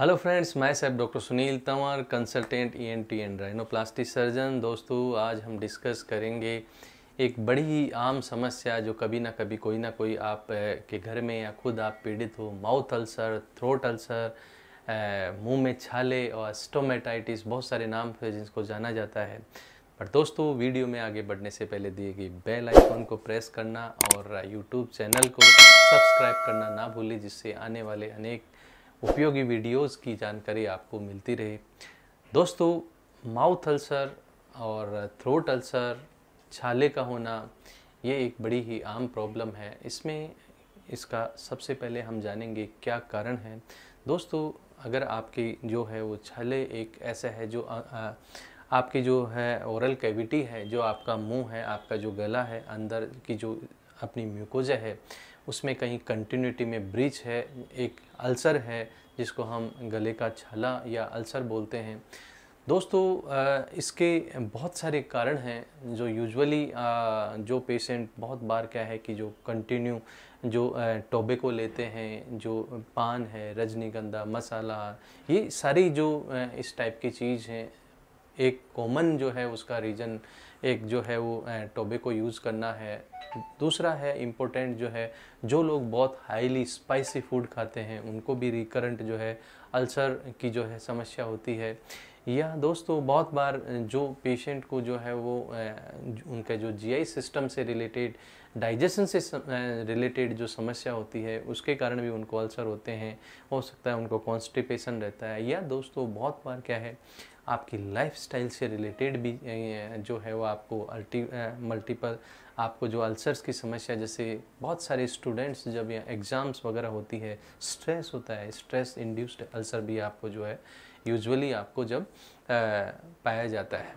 hello friends मैं साहब doctor Sunil Tanwar consultant E N T and rhinoplastic surgeon दोस्तों आज हम डिस्कस करेंगे एक बड़ी ही आम समस्या जो कभी ना कभी कोई ना कोई आप के घर में या खुद आप पीड़ित हो माउथ अल्सर थ्रोट अल्सर मुंह में छाले और स्टोमेटाइटिस बहुत सारे नाम थे जिसको जाना जाता है पर दोस्तों वीडियो में आगे बढ़ने से पहले दिए गई बेल आइकॉन को प्रेस करना और यूट्यूब चैनल को सब्सक्राइब करना ना भूलें जिससे आने वाले अनेक उपयोगी वीडियोस की जानकारी आपको मिलती रहे दोस्तों माउथ अल्सर और थ्रोट अल्सर छाले का होना ये एक बड़ी ही आम प्रॉब्लम है इसमें इसका सबसे पहले हम जानेंगे क्या कारण है दोस्तों अगर आपकी जो है वो छाले एक ऐसा है जो आ, आ, आपकी जो है ओरल कैविटी है जो आपका मुंह है आपका जो गला है अंदर की जो अपनी म्यूकोजा है उसमें कहीं कंटिन्यूटी में ब्रीच है एक अल्सर है जिसको हम गले का छला या अल्सर बोलते हैं दोस्तों इसके बहुत सारे कारण हैं जो यूजुअली जो पेशेंट बहुत बार क्या है कि जो कंटिन्यू जो टोबे को लेते हैं जो पान है रजनीगंधा मसाला ये सारी जो इस टाइप की चीज़ हैं एक कॉमन जो है उसका रीज़न एक जो है वो टोबेको यूज़ करना है दूसरा है इम्पोर्टेंट जो है जो लोग बहुत हाईली स्पाइसी फूड खाते हैं उनको भी रिकरेंट जो है अल्सर की जो है समस्या होती है या दोस्तों बहुत बार जो पेशेंट को जो है वो उनका जो जीआई सिस्टम से रिलेटेड डाइजेशन से रिलेटेड जो समस्या होती है उसके कारण भी उनको अल्सर होते हैं हो सकता है उनको कॉन्स्टिपेशन रहता है या दोस्तों बहुत बार क्या है आपकी स्टाइल से रिलेटेड भी जो है वो आपको अल्टी मल्टीपल आपको जो अल्सर्स की समस्या जैसे बहुत सारे स्टूडेंट्स जब एग्ज़ाम्स वगैरह होती है स्ट्रेस होता है स्ट्रेस इंड्यूस्ड अल्सर भी आपको जो है यूजुअली आपको जब पाया जाता है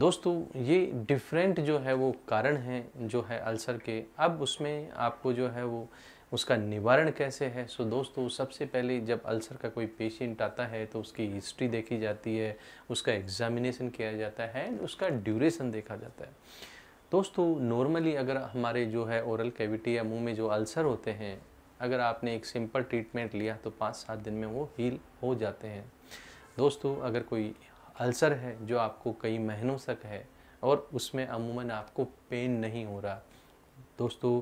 दोस्तों ये डिफरेंट जो है वो कारण हैं जो है अल्सर के अब उसमें आपको जो है वो उसका निवारण कैसे है सो so, दोस्तों सबसे पहले जब अल्सर का कोई पेशेंट आता है तो उसकी हिस्ट्री देखी जाती है उसका एग्जामिनेशन किया जाता है एंड उसका ड्यूरेशन देखा जाता है दोस्तों नॉर्मली अगर हमारे जो है ओरल कैविटी या मुंह में जो अल्सर होते हैं अगर आपने एक सिंपल ट्रीटमेंट लिया तो पाँच सात दिन में वो हील हो जाते हैं दोस्तों अगर कोई अल्सर है जो आपको कई महीनों तक है और उसमें अमूमन आपको पेन नहीं हो रहा दोस्तों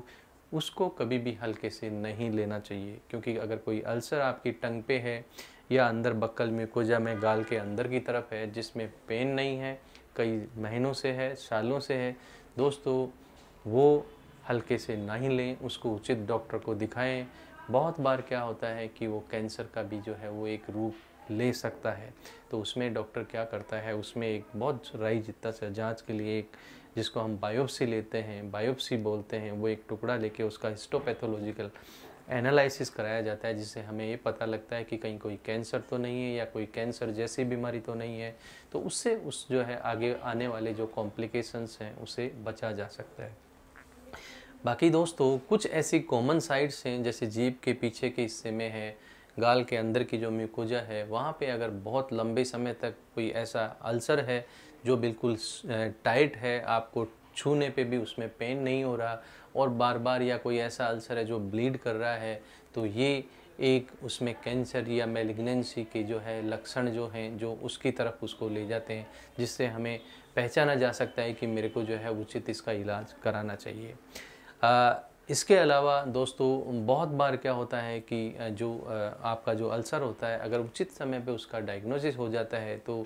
उसको कभी भी हल्के से नहीं लेना चाहिए क्योंकि अगर कोई अल्सर आपकी टंग पे है या अंदर बक्कल कोजा में गाल के अंदर की तरफ है जिसमें पेन नहीं है कई महीनों से है सालों से है दोस्तों वो हल्के से ना ही लें उसको उचित डॉक्टर को दिखाएं बहुत बार क्या होता है कि वो कैंसर का भी जो है वो एक रूप ले सकता है तो उसमें डॉक्टर क्या करता है उसमें एक बहुत राई जितना से जांच के लिए एक जिसको हम बायोप्सी लेते हैं बायोप्सी बोलते हैं वो एक टुकड़ा लेके उसका हिस्टोपैथोलॉजिकल एनालिसिस कराया जाता है जिससे हमें ये पता लगता है कि कहीं कोई कैंसर तो नहीं है या कोई कैंसर जैसी बीमारी तो नहीं है तो उससे उस जो है आगे आने वाले जो कॉम्प्लिकेशंस हैं उसे बचा जा सकता है बाकी दोस्तों कुछ ऐसी कॉमन साइट्स हैं जैसे जीप के पीछे के हिस्से में है गाल के अंदर की जो म्यूकोजा है वहाँ पे अगर बहुत लंबे समय तक कोई ऐसा अल्सर है जो बिल्कुल टाइट है आपको छूने पे भी उसमें पेन नहीं हो रहा और बार बार या कोई ऐसा अल्सर है जो ब्लीड कर रहा है तो ये एक उसमें कैंसर या मेलिग्नेंसी के जो है लक्षण जो हैं जो उसकी तरफ उसको ले जाते हैं जिससे हमें पहचाना जा सकता है कि मेरे को जो है उचित इसका इलाज कराना चाहिए इसके अलावा दोस्तों बहुत बार क्या होता है कि जो आपका जो अल्सर होता है अगर उचित समय पे उसका डायग्नोसिस हो जाता है तो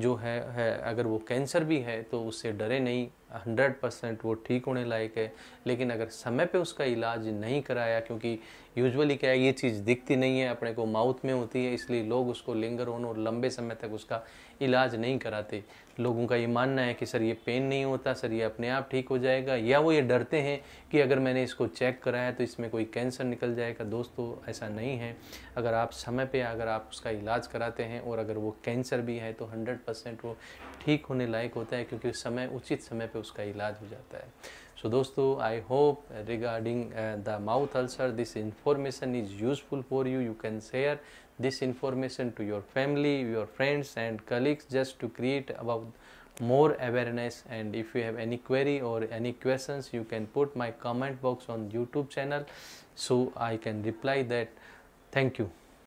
जो है, है अगर वो कैंसर भी है तो उससे डरे नहीं हंड्रेड परसेंट वो ठीक होने लायक है लेकिन अगर समय पे उसका इलाज नहीं कराया क्योंकि यूजुअली क्या है ये चीज़ दिखती नहीं है अपने को माउथ में होती है इसलिए लोग उसको लिंगर होने और लंबे समय तक उसका इलाज नहीं कराते लोगों का ये मानना है कि सर ये पेन नहीं होता सर ये अपने आप ठीक हो जाएगा या वो ये डरते हैं कि अगर मैंने इसको चेक कराया तो इसमें कोई कैंसर निकल जाएगा दोस्तों ऐसा नहीं है अगर आप समय पर अगर आप उसका इलाज कराते हैं और अगर वो कैंसर भी है तो हंड्रेड हंड्रेड वो ठीक होने लायक होता है क्योंकि समय उचित समय पर उसका इलाज हो जाता है सो दोस्तों I hope regarding the mouth ulcer this information is useful for you you can share this information to your family your friends and colleagues just to create about more awareness and if you have any query or any question you can put my comment box on YouTube channel so I can reply that thank you